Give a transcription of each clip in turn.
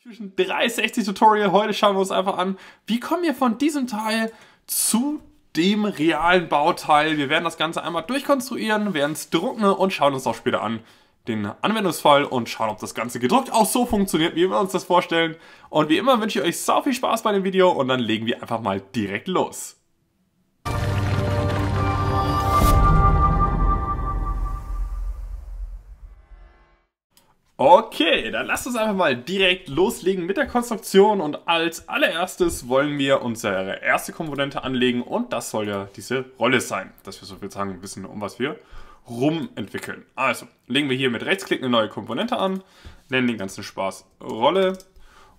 Fusion 360 Tutorial. Heute schauen wir uns einfach an, wie kommen wir von diesem Teil zu dem realen Bauteil. Wir werden das Ganze einmal durchkonstruieren, werden es drucken und schauen uns auch später an den Anwendungsfall und schauen, ob das Ganze gedruckt auch so funktioniert, wie wir uns das vorstellen. Und wie immer wünsche ich euch sau viel Spaß bei dem Video und dann legen wir einfach mal direkt los. dann lasst uns einfach mal direkt loslegen mit der Konstruktion und als allererstes wollen wir unsere erste Komponente anlegen und das soll ja diese Rolle sein, dass wir sozusagen wissen, um was wir rum entwickeln. Also, legen wir hier mit Rechtsklick eine neue Komponente an, nennen den ganzen Spaß Rolle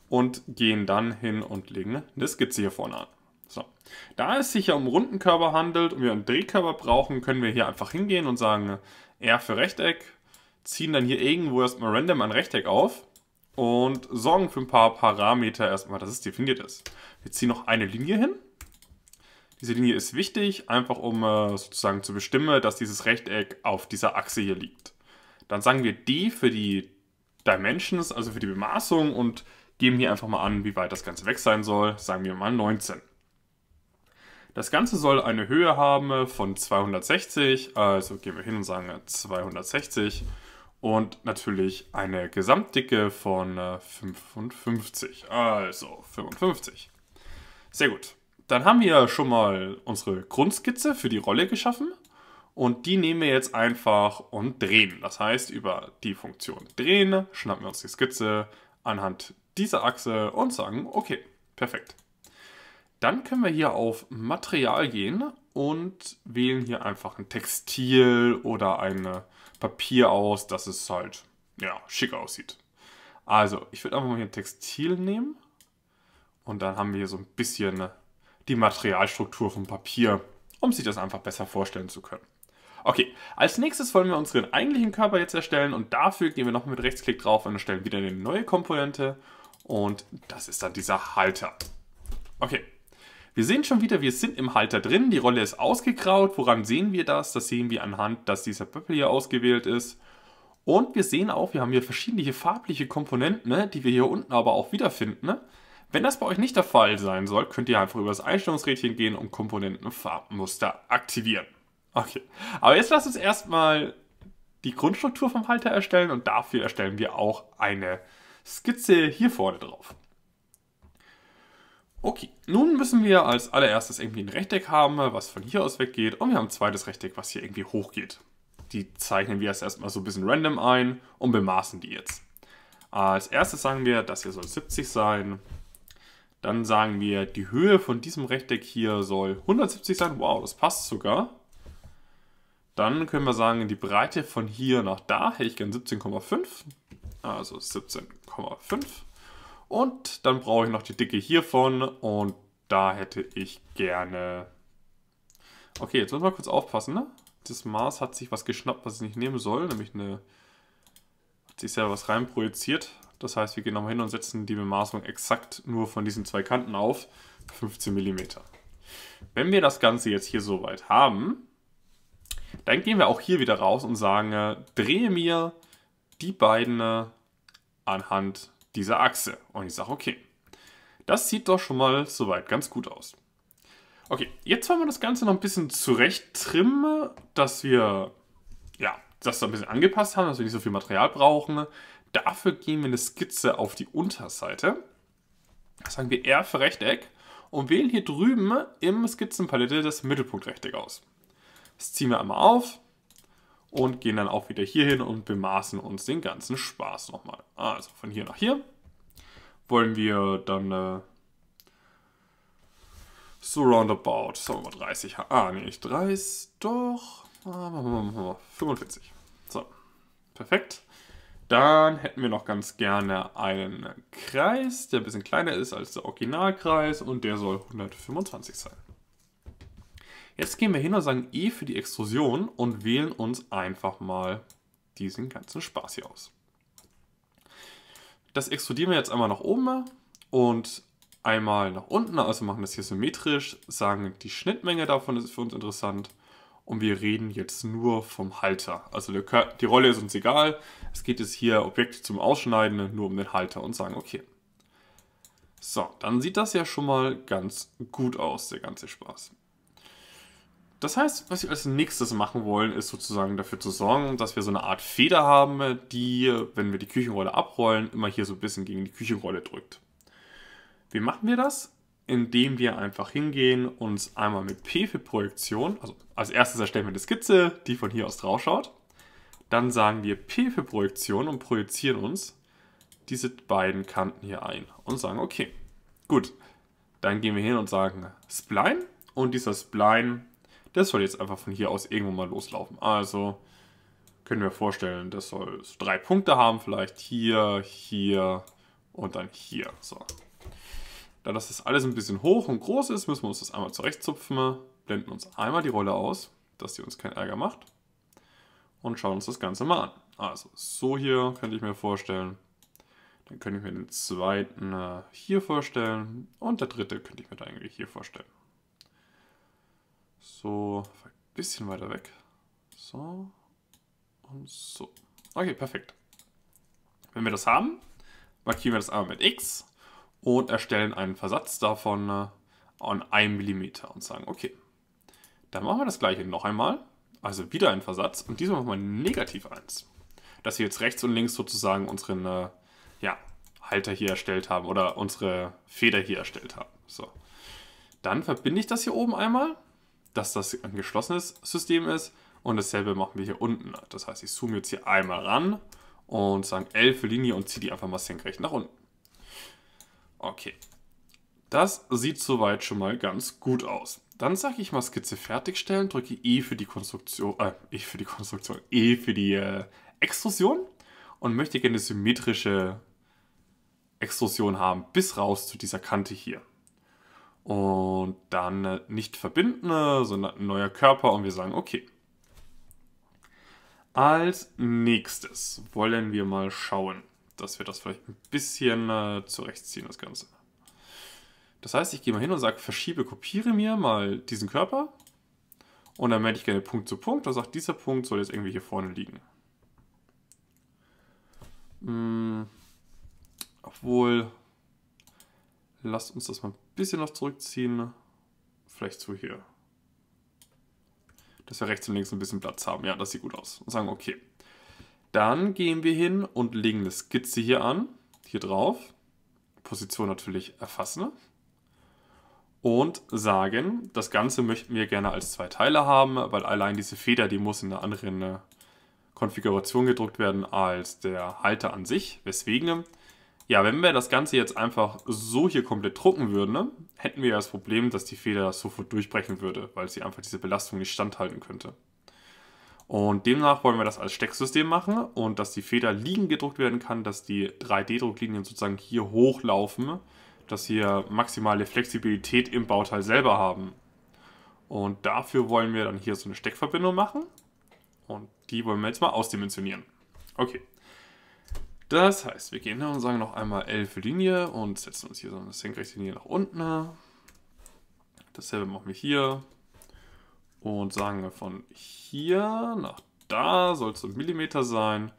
und gehen dann hin und legen eine Skizze hier vorne an. So. Da es sich ja um runden Körper handelt und wir einen Drehkörper brauchen, können wir hier einfach hingehen und sagen R für Rechteck, ziehen dann hier irgendwo erstmal random ein Rechteck auf und sorgen für ein paar Parameter erstmal, dass es definiert ist. Wir ziehen noch eine Linie hin. Diese Linie ist wichtig, einfach um äh, sozusagen zu bestimmen, dass dieses Rechteck auf dieser Achse hier liegt. Dann sagen wir D für die Dimensions, also für die Bemaßung und geben hier einfach mal an, wie weit das Ganze weg sein soll. Sagen wir mal 19. Das Ganze soll eine Höhe haben von 260, also gehen wir hin und sagen 260 und natürlich eine Gesamtdicke von 55. Äh, also 55. Sehr gut. Dann haben wir schon mal unsere Grundskizze für die Rolle geschaffen. Und die nehmen wir jetzt einfach und drehen. Das heißt, über die Funktion drehen schnappen wir uns die Skizze anhand dieser Achse und sagen, okay, perfekt. Dann können wir hier auf Material gehen und wählen hier einfach ein Textil oder ein Papier aus, dass es halt ja, schick aussieht. Also, ich würde einfach mal hier ein Textil nehmen und dann haben wir hier so ein bisschen die Materialstruktur vom Papier, um sich das einfach besser vorstellen zu können. Okay, als nächstes wollen wir unseren eigentlichen Körper jetzt erstellen und dafür gehen wir nochmal mit Rechtsklick drauf und erstellen wieder eine neue Komponente und das ist dann dieser Halter. Okay, wir sehen schon wieder, wir sind im Halter drin, die Rolle ist ausgegraut. Woran sehen wir das? Das sehen wir anhand, dass dieser Pöppel hier ausgewählt ist. Und wir sehen auch, wir haben hier verschiedene farbliche Komponenten, ne, die wir hier unten aber auch wiederfinden. Ne? Wenn das bei euch nicht der Fall sein soll, könnt ihr einfach über das Einstellungsrädchen gehen und Komponentenfarbmuster aktivieren. Okay, aber jetzt lasst uns erstmal die Grundstruktur vom Halter erstellen und dafür erstellen wir auch eine Skizze hier vorne drauf. Okay, nun müssen wir als allererstes irgendwie ein Rechteck haben, was von hier aus weggeht. Und wir haben ein zweites Rechteck, was hier irgendwie hochgeht. Die zeichnen wir erst erstmal so ein bisschen random ein und bemaßen die jetzt. Als erstes sagen wir, das hier soll 70 sein. Dann sagen wir, die Höhe von diesem Rechteck hier soll 170 sein. Wow, das passt sogar. Dann können wir sagen, die Breite von hier nach da hätte ich gern 17,5. Also 17,5. Und dann brauche ich noch die Dicke hiervon und da hätte ich gerne... Okay, jetzt muss man kurz aufpassen, ne? Das Maß hat sich was geschnappt, was es nicht nehmen soll, nämlich eine... hat sich selber was reinprojiziert. Das heißt, wir gehen nochmal hin und setzen die Bemaßung exakt nur von diesen zwei Kanten auf, 15 mm. Wenn wir das Ganze jetzt hier soweit haben, dann gehen wir auch hier wieder raus und sagen, äh, drehe mir die beiden äh, anhand dieser Achse. Und ich sage, okay, das sieht doch schon mal soweit ganz gut aus. Okay, jetzt wollen wir das Ganze noch ein bisschen zurecht trimmen, dass wir ja, das so ein bisschen angepasst haben, dass wir nicht so viel Material brauchen. Dafür gehen wir eine Skizze auf die Unterseite. Das sagen wir R für Rechteck und wählen hier drüben im Skizzenpalette das Mittelpunktrechteck aus. Das ziehen wir einmal auf und gehen dann auch wieder hier hin und bemaßen uns den ganzen Spaß nochmal. Also von hier nach hier wollen wir dann äh, so roundabout, sagen wir mal 30, ah nee, ich 30, doch, 45. Ah, so, perfekt. Dann hätten wir noch ganz gerne einen Kreis, der ein bisschen kleiner ist als der Originalkreis und der soll 125 sein. Jetzt gehen wir hin und sagen E für die Extrusion und wählen uns einfach mal diesen ganzen Spaß hier aus. Das extrudieren wir jetzt einmal nach oben und einmal nach unten, also machen das hier symmetrisch, sagen die Schnittmenge davon ist für uns interessant und wir reden jetzt nur vom Halter. Also die Rolle ist uns egal, es geht jetzt hier Objekte zum Ausschneiden, nur um den Halter und sagen okay. So, dann sieht das ja schon mal ganz gut aus, der ganze Spaß. Das heißt, was wir als nächstes machen wollen, ist sozusagen dafür zu sorgen, dass wir so eine Art Feder haben, die, wenn wir die Küchenrolle abrollen, immer hier so ein bisschen gegen die Küchenrolle drückt. Wie machen wir das? Indem wir einfach hingehen uns einmal mit P für Projektion, also als erstes erstellen wir eine Skizze, die von hier aus drauf schaut. Dann sagen wir P für Projektion und projizieren uns diese beiden Kanten hier ein und sagen, okay, gut. Dann gehen wir hin und sagen Spline und dieser Spline das soll jetzt einfach von hier aus irgendwo mal loslaufen. Also können wir vorstellen, das soll drei Punkte haben, vielleicht hier, hier und dann hier. So. Da das jetzt alles ein bisschen hoch und groß ist, müssen wir uns das einmal zurechtzupfen, blenden uns einmal die Rolle aus, dass sie uns keinen Ärger macht und schauen uns das Ganze mal an. Also so hier könnte ich mir vorstellen, dann könnte ich mir den zweiten äh, hier vorstellen und der dritte könnte ich mir dann eigentlich hier vorstellen. So, ein bisschen weiter weg. So und so. Okay, perfekt. Wenn wir das haben, markieren wir das einmal mit X und erstellen einen Versatz davon äh, an 1 mm und sagen, okay. Dann machen wir das gleiche noch einmal, also wieder einen Versatz und diesmal machen wir negativ 1. Dass wir jetzt rechts und links sozusagen unseren äh, ja, Halter hier erstellt haben oder unsere Feder hier erstellt haben. So. Dann verbinde ich das hier oben einmal dass das ein geschlossenes System ist. Und dasselbe machen wir hier unten. Das heißt, ich zoome jetzt hier einmal ran und sage L für Linie und ziehe die einfach mal senkrecht nach unten. Okay. Das sieht soweit schon mal ganz gut aus. Dann sage ich mal Skizze fertigstellen, drücke E für die Konstruktion, äh, E für die Konstruktion, E für die äh, Extrusion und möchte gerne eine symmetrische Extrusion haben, bis raus zu dieser Kante hier und dann äh, nicht verbinden, sondern ein neuer Körper und wir sagen okay. Als nächstes wollen wir mal schauen, dass wir das vielleicht ein bisschen äh, zurechtziehen, das Ganze. Das heißt, ich gehe mal hin und sage, verschiebe, kopiere mir mal diesen Körper und dann melde ich gerne Punkt zu Punkt und sage, dieser Punkt soll jetzt irgendwie hier vorne liegen. Hm. Obwohl, Lasst uns das mal ein bisschen noch zurückziehen. Vielleicht so hier. Dass wir rechts und links ein bisschen Platz haben. Ja, das sieht gut aus. Und sagen, okay. Dann gehen wir hin und legen eine Skizze hier an. Hier drauf. Position natürlich erfassen. Und sagen, das Ganze möchten wir gerne als zwei Teile haben, weil allein diese Feder, die muss in einer anderen äh, Konfiguration gedruckt werden als der Halter an sich. Weswegen ja, wenn wir das Ganze jetzt einfach so hier komplett drucken würden, ne, hätten wir ja das Problem, dass die Feder sofort durchbrechen würde, weil sie einfach diese Belastung nicht standhalten könnte. Und demnach wollen wir das als Stecksystem machen und dass die Feder liegen gedruckt werden kann, dass die 3D-Drucklinien sozusagen hier hochlaufen, dass hier maximale Flexibilität im Bauteil selber haben. Und dafür wollen wir dann hier so eine Steckverbindung machen und die wollen wir jetzt mal ausdimensionieren. Okay. Das heißt, wir gehen her und sagen noch einmal L für Linie und setzen uns hier so eine senkrechte Linie nach unten. Dasselbe machen wir hier. Und sagen wir von hier nach da soll es ein Millimeter sein.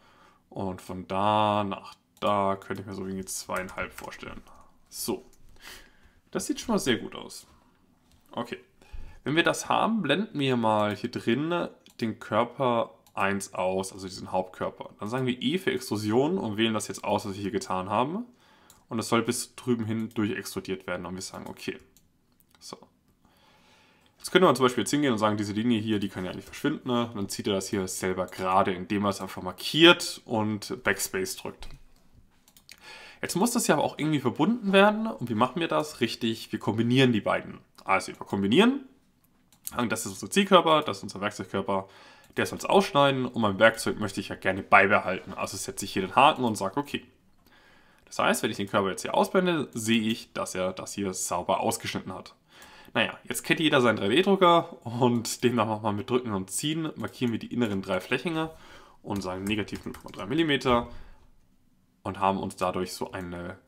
Und von da nach da könnte ich mir so wie jetzt zweieinhalb vorstellen. So. Das sieht schon mal sehr gut aus. Okay. Wenn wir das haben, blenden wir mal hier drin den Körper 1 aus, also diesen Hauptkörper. Dann sagen wir E für Extrusion und wählen das jetzt aus, was wir hier getan haben. Und das soll bis drüben hin durchextrudiert werden. Und wir sagen, okay. So. Jetzt könnte man zum Beispiel jetzt hingehen und sagen, diese Linie hier, die kann ja nicht verschwinden. Und ne? dann zieht er das hier selber gerade, indem er es einfach markiert und Backspace drückt. Jetzt muss das ja aber auch irgendwie verbunden werden. Und wie machen wir das? Richtig, wir kombinieren die beiden. Also wir kombinieren. Das ist unser Zielkörper, das ist unser Werkzeugkörper der soll es ausschneiden und mein Werkzeug möchte ich ja gerne beibehalten. Also setze ich hier den Haken und sage, okay. Das heißt, wenn ich den Körper jetzt hier ausblende, sehe ich, dass er das hier sauber ausgeschnitten hat. Naja, jetzt kennt jeder seinen 3D-Drucker und den nochmal mit Drücken und Ziehen markieren wir die inneren drei Flächen und sagen negativ 0,3 mm und haben uns dadurch so eine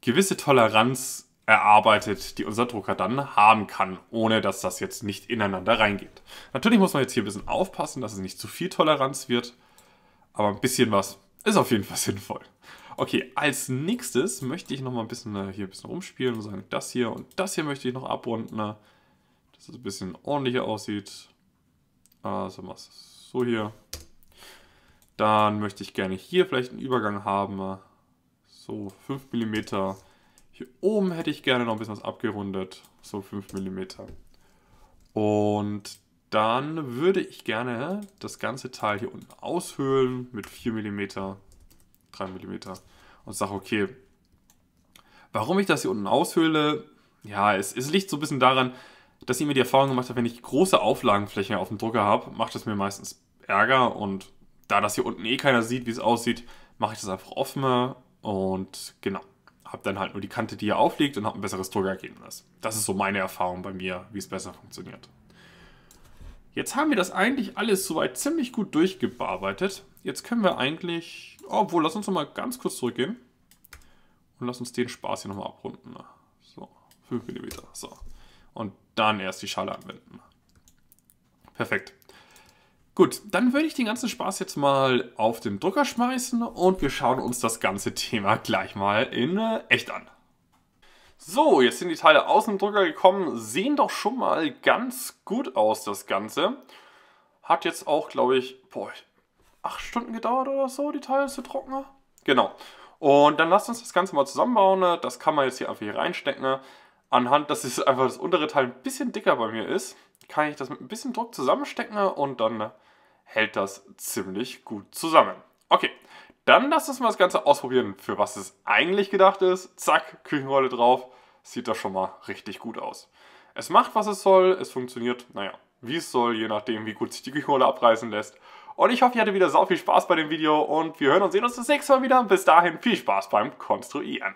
gewisse Toleranz erarbeitet, die unser Drucker dann haben kann, ohne dass das jetzt nicht ineinander reingeht. Natürlich muss man jetzt hier ein bisschen aufpassen, dass es nicht zu viel Toleranz wird, aber ein bisschen was ist auf jeden Fall sinnvoll. Okay, als nächstes möchte ich noch mal ein bisschen äh, hier ein bisschen rumspielen und sagen, das hier und das hier möchte ich noch abrunden, ne? dass es ein bisschen ordentlicher aussieht. Also machst du so hier. Dann möchte ich gerne hier vielleicht einen Übergang haben. Ne? So 5 mm hier oben hätte ich gerne noch ein bisschen was abgerundet, so 5 mm. Und dann würde ich gerne das ganze Teil hier unten aushöhlen mit 4 mm, 3 mm und sage, okay, warum ich das hier unten aushöhle, ja, es, es liegt so ein bisschen daran, dass ich mir die Erfahrung gemacht habe, wenn ich große Auflagenflächen auf dem Drucker habe, macht das mir meistens Ärger und da das hier unten eh keiner sieht, wie es aussieht, mache ich das einfach offener und genau habe dann halt nur die Kante, die hier aufliegt und habe ein besseres Druckergebnis. Das ist so meine Erfahrung bei mir, wie es besser funktioniert. Jetzt haben wir das eigentlich alles soweit ziemlich gut durchgearbeitet. Jetzt können wir eigentlich, obwohl, lass uns noch mal ganz kurz zurückgehen und lass uns den Spaß hier nochmal abrunden. So, 5 mm, so. Und dann erst die Schale anwenden. Perfekt. Gut, dann würde ich den ganzen Spaß jetzt mal auf den Drucker schmeißen und wir schauen uns das ganze Thema gleich mal in äh, echt an. So, jetzt sind die Teile aus dem Drucker gekommen, sehen doch schon mal ganz gut aus, das Ganze. Hat jetzt auch, glaube ich, boah, acht Stunden gedauert oder so, die Teile zu trocknen. Genau. Und dann lasst uns das Ganze mal zusammenbauen. Äh, das kann man jetzt hier einfach hier reinstecken. Äh, anhand, dass es einfach das untere Teil ein bisschen dicker bei mir ist kann ich das mit ein bisschen Druck zusammenstecken ne, und dann hält das ziemlich gut zusammen. Okay, dann lasst uns mal das Ganze ausprobieren, für was es eigentlich gedacht ist. Zack, Küchenrolle drauf, sieht das schon mal richtig gut aus. Es macht, was es soll, es funktioniert, naja, wie es soll, je nachdem, wie gut sich die Küchenrolle abreißen lässt. Und ich hoffe, ihr hattet wieder sau viel Spaß bei dem Video und wir hören und sehen uns das nächste Mal wieder. Bis dahin viel Spaß beim Konstruieren.